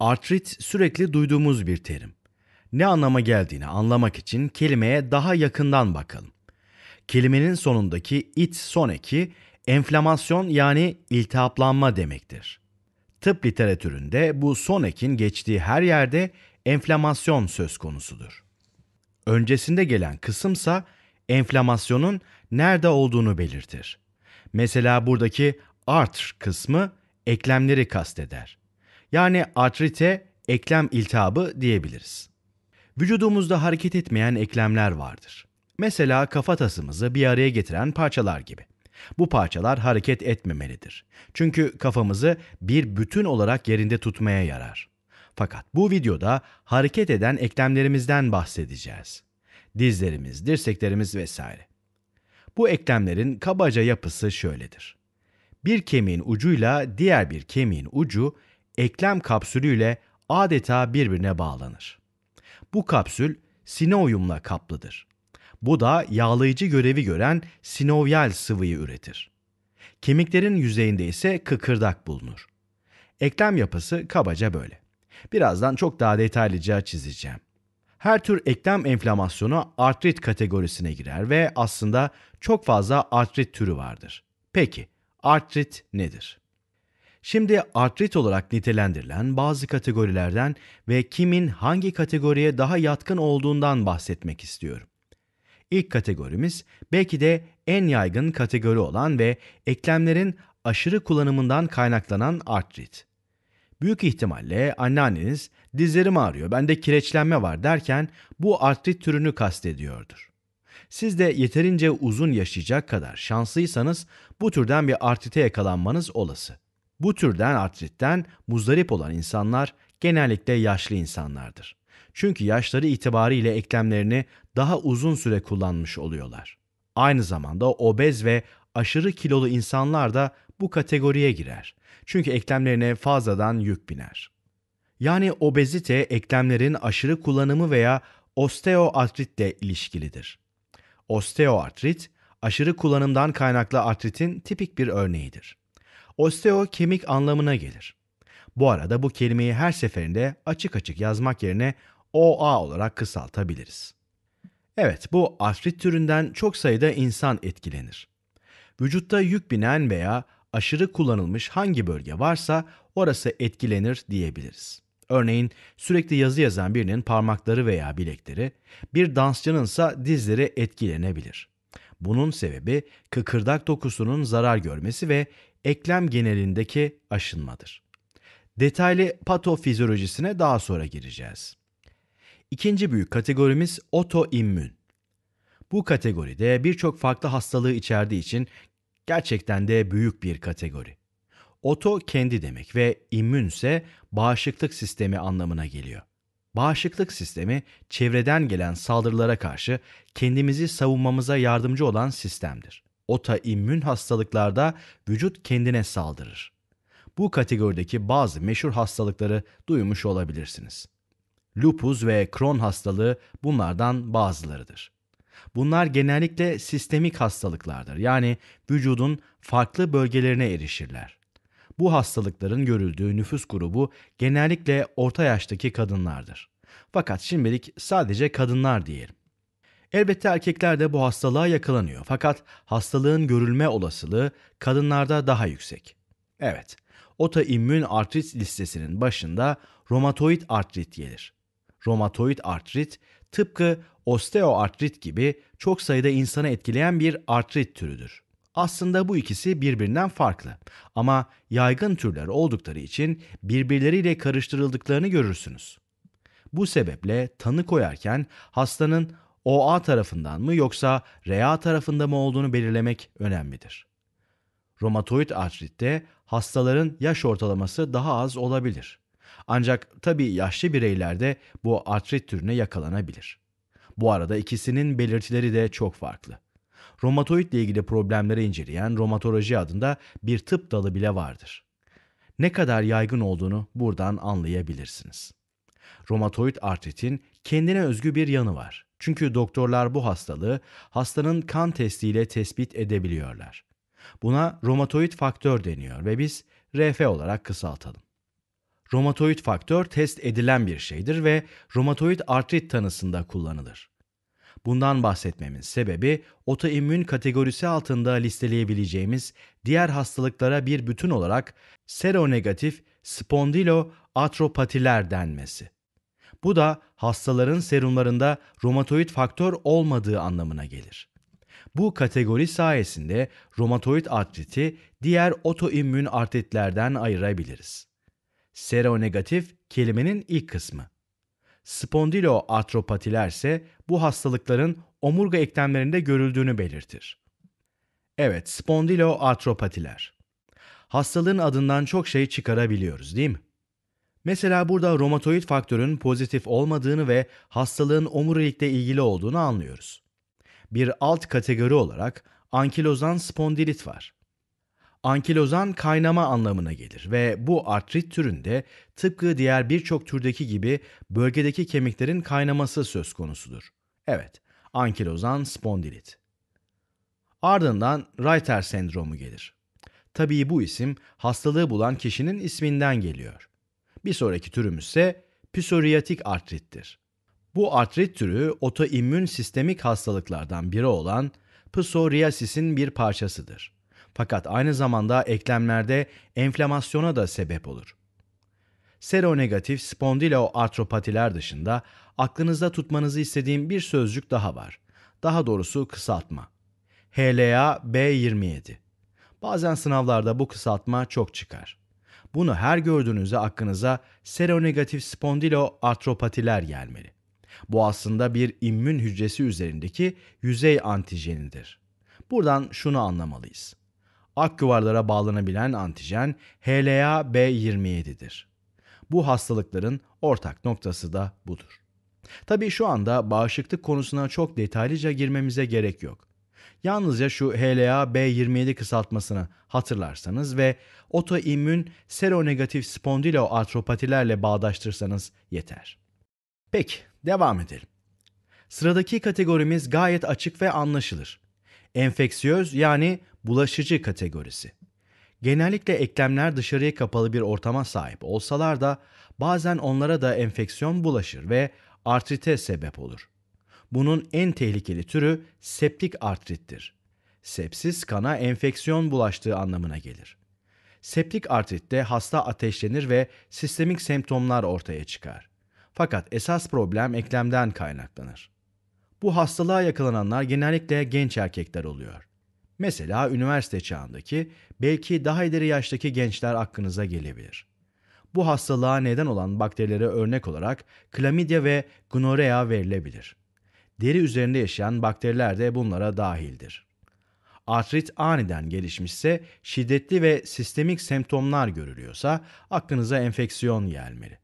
Artrit sürekli duyduğumuz bir terim. Ne anlama geldiğini anlamak için kelimeye daha yakından bakalım. Kelimenin sonundaki it son eki enflamasyon yani iltihaplanma demektir. Tıp literatüründe bu son ekin geçtiği her yerde enflamasyon söz konusudur. Öncesinde gelen kısımsa enflamasyonun nerede olduğunu belirtir. Mesela buradaki art kısmı eklemleri kasteder. Yani artrite, eklem iltihabı diyebiliriz. Vücudumuzda hareket etmeyen eklemler vardır. Mesela kafatasımızı bir araya getiren parçalar gibi. Bu parçalar hareket etmemelidir. Çünkü kafamızı bir bütün olarak yerinde tutmaya yarar. Fakat bu videoda hareket eden eklemlerimizden bahsedeceğiz. Dizlerimiz, dirseklerimiz vesaire. Bu eklemlerin kabaca yapısı şöyledir. Bir kemiğin ucuyla diğer bir kemiğin ucu eklem kapsülüyle adeta birbirine bağlanır. Bu kapsül sinovyumla kaplıdır. Bu da yağlayıcı görevi gören sinovyal sıvıyı üretir. Kemiklerin yüzeyinde ise kıkırdak bulunur. Eklem yapısı kabaca böyle. Birazdan çok daha detaylıca çizeceğim. Her tür eklem enflamasyonu artrit kategorisine girer ve aslında çok fazla artrit türü vardır. Peki artrit nedir? Şimdi artrit olarak nitelendirilen bazı kategorilerden ve kimin hangi kategoriye daha yatkın olduğundan bahsetmek istiyorum. İlk kategorimiz belki de en yaygın kategori olan ve eklemlerin aşırı kullanımından kaynaklanan artrit. Büyük ihtimalle anneanneniz dizlerim ağrıyor, bende kireçlenme var derken bu artrit türünü kastediyordur. Siz de yeterince uzun yaşayacak kadar şanslıysanız bu türden bir artrite yakalanmanız olası. Bu türden artritten muzdarip olan insanlar genellikle yaşlı insanlardır. Çünkü yaşları itibariyle eklemlerini daha uzun süre kullanmış oluyorlar. Aynı zamanda obez ve aşırı kilolu insanlar da bu kategoriye girer. Çünkü eklemlerine fazladan yük biner. Yani obezite eklemlerin aşırı kullanımı veya osteoartritle ilişkilidir. Osteoartrit, aşırı kullanımdan kaynaklı artritin tipik bir örneğidir. Osteo kemik anlamına gelir. Bu arada bu kelimeyi her seferinde açık açık yazmak yerine OA olarak kısaltabiliriz. Evet, bu artrit türünden çok sayıda insan etkilenir. Vücutta yük binen veya aşırı kullanılmış hangi bölge varsa orası etkilenir diyebiliriz. Örneğin sürekli yazı yazan birinin parmakları veya bilekleri, bir dansçınınsa dizleri etkilenebilir. Bunun sebebi kıkırdak dokusunun zarar görmesi ve eklem genelindeki aşınmadır. Detaylı patofizyolojisine daha sonra gireceğiz. İkinci büyük kategorimiz otoimmün. Bu kategoride birçok farklı hastalığı içerdiği için gerçekten de büyük bir kategori. Oto kendi demek ve immün ise bağışıklık sistemi anlamına geliyor. Bağışıklık sistemi çevreden gelen saldırılara karşı kendimizi savunmamıza yardımcı olan sistemdir otoimmün hastalıklarda vücut kendine saldırır. Bu kategorideki bazı meşhur hastalıkları duymuş olabilirsiniz. Lupus ve Crohn hastalığı bunlardan bazılarıdır. Bunlar genellikle sistemik hastalıklardır. Yani vücudun farklı bölgelerine erişirler. Bu hastalıkların görüldüğü nüfus grubu genellikle orta yaştaki kadınlardır. Fakat şimdilik sadece kadınlar diyelim. Elbette erkekler de bu hastalığa yakalanıyor fakat hastalığın görülme olasılığı kadınlarda daha yüksek. Evet, otoimmün artrit listesinin başında romatoid artrit gelir. Romatoid artrit tıpkı osteoartrit gibi çok sayıda insanı etkileyen bir artrit türüdür. Aslında bu ikisi birbirinden farklı ama yaygın türler oldukları için birbirleriyle karıştırıldıklarını görürsünüz. Bu sebeple tanı koyarken hastanın OA tarafından mı yoksa RA tarafında mı olduğunu belirlemek önemlidir. Romatoid artritte hastaların yaş ortalaması daha az olabilir. Ancak tabii yaşlı bireylerde bu artrit türüne yakalanabilir. Bu arada ikisinin belirtileri de çok farklı. Romatoidle ilgili problemleri inceleyen romatoloji adında bir tıp dalı bile vardır. Ne kadar yaygın olduğunu buradan anlayabilirsiniz. Romatoid artritin kendine özgü bir yanı var. Çünkü doktorlar bu hastalığı hastanın kan testiyle tespit edebiliyorlar. Buna romatoid faktör deniyor ve biz RF olarak kısaltalım. Romatoid faktör test edilen bir şeydir ve romatoid artrit tanısında kullanılır. Bundan bahsetmemin sebebi otoimmün kategorisi altında listeleyebileceğimiz diğer hastalıklara bir bütün olarak seronegatif spondiloatropatiler denmesi. Bu da hastaların serumlarında romatoid faktör olmadığı anlamına gelir. Bu kategori sayesinde romatoid artriti diğer otoimmün artritlerden ayırabiliriz. Seronegatif kelimenin ilk kısmı. Spondiloartropatiler ise bu hastalıkların omurga eklemlerinde görüldüğünü belirtir. Evet, spondiloartropatiler. Hastalığın adından çok şey çıkarabiliyoruz değil mi? Mesela burada romatoid faktörün pozitif olmadığını ve hastalığın omurilikle ilgili olduğunu anlıyoruz. Bir alt kategori olarak ankilozan spondilit var. Ankilozan kaynama anlamına gelir ve bu artrit türünde tıpkı diğer birçok türdeki gibi bölgedeki kemiklerin kaynaması söz konusudur. Evet, ankilozan spondilit. Ardından Reiter sendromu gelir. Tabii bu isim hastalığı bulan kişinin isminden geliyor. Bir sonraki türümüz ise psoriatik artrittir. Bu artrit türü otoimmün sistemik hastalıklardan biri olan psoriasis'in bir parçasıdır. Fakat aynı zamanda eklemlerde enflamasyona da sebep olur. Seronegatif spondiloartropatiler dışında aklınızda tutmanızı istediğim bir sözcük daha var. Daha doğrusu kısaltma. HLA B27. Bazen sınavlarda bu kısaltma çok çıkar. Bunu her gördüğünüzde aklınıza seronegatif spondiloartropatiler gelmeli. Bu aslında bir immün hücresi üzerindeki yüzey antijenidir. Buradan şunu anlamalıyız. Ak yuvarlara bağlanabilen antijen HLA B27'dir. Bu hastalıkların ortak noktası da budur. Tabii şu anda bağışıklık konusuna çok detaylıca girmemize gerek yok. Yalnızca şu HLA B27 kısaltmasını hatırlarsanız ve otoimmün seronegatif spondiloartropatilerle bağdaştırsanız yeter. Peki, devam edelim. Sıradaki kategorimiz gayet açık ve anlaşılır. Enfeksiyöz yani bulaşıcı kategorisi. Genellikle eklemler dışarıya kapalı bir ortama sahip olsalar da bazen onlara da enfeksiyon bulaşır ve artrite sebep olur. Bunun en tehlikeli türü septik artrittir. Sepsis kana enfeksiyon bulaştığı anlamına gelir. Septik artritte hasta ateşlenir ve sistemik semptomlar ortaya çıkar. Fakat esas problem eklemden kaynaklanır. Bu hastalığa yakalananlar genellikle genç erkekler oluyor. Mesela üniversite çağındaki, belki daha ileri yaştaki gençler aklınıza gelebilir. Bu hastalığa neden olan bakterilere örnek olarak klamidya ve gonorea verilebilir. Deri üzerinde yaşayan bakteriler de bunlara dahildir. Artrit aniden gelişmişse, şiddetli ve sistemik semptomlar görülüyorsa aklınıza enfeksiyon gelmeli.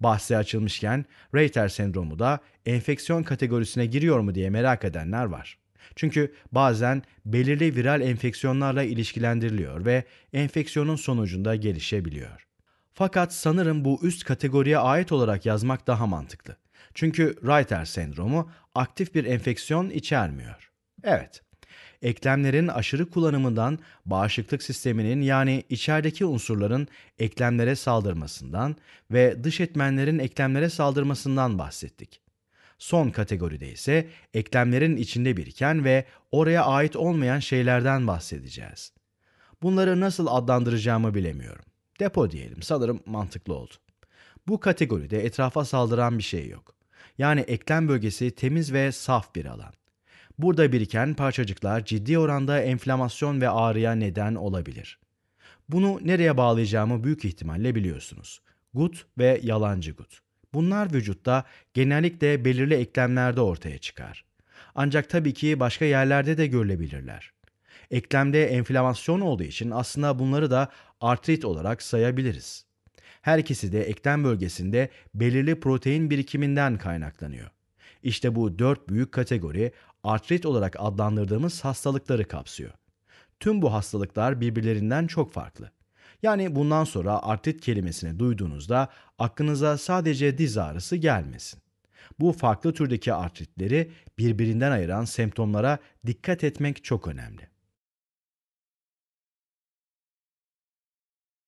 Bahse açılmışken Reiter sendromu da enfeksiyon kategorisine giriyor mu diye merak edenler var. Çünkü bazen belirli viral enfeksiyonlarla ilişkilendiriliyor ve enfeksiyonun sonucunda gelişebiliyor. Fakat sanırım bu üst kategoriye ait olarak yazmak daha mantıklı. Çünkü Reiter sendromu aktif bir enfeksiyon içermiyor. Evet, eklemlerin aşırı kullanımından bağışıklık sisteminin yani içerideki unsurların eklemlere saldırmasından ve dış etmenlerin eklemlere saldırmasından bahsettik. Son kategoride ise eklemlerin içinde biriken ve oraya ait olmayan şeylerden bahsedeceğiz. Bunları nasıl adlandıracağımı bilemiyorum. Depo diyelim sanırım mantıklı oldu. Bu kategoride etrafa saldıran bir şey yok yani eklem bölgesi temiz ve saf bir alan. Burada biriken parçacıklar ciddi oranda enflamasyon ve ağrıya neden olabilir. Bunu nereye bağlayacağımı büyük ihtimalle biliyorsunuz. Gut ve yalancı gut. Bunlar vücutta genellikle belirli eklemlerde ortaya çıkar. Ancak tabii ki başka yerlerde de görülebilirler. Eklemde enflamasyon olduğu için aslında bunları da artrit olarak sayabiliriz. Herkesi de eklem bölgesinde belirli protein birikiminden kaynaklanıyor. İşte bu dört büyük kategori artrit olarak adlandırdığımız hastalıkları kapsıyor. Tüm bu hastalıklar birbirlerinden çok farklı. Yani bundan sonra artrit kelimesini duyduğunuzda aklınıza sadece diz ağrısı gelmesin. Bu farklı türdeki artritleri birbirinden ayıran semptomlara dikkat etmek çok önemli.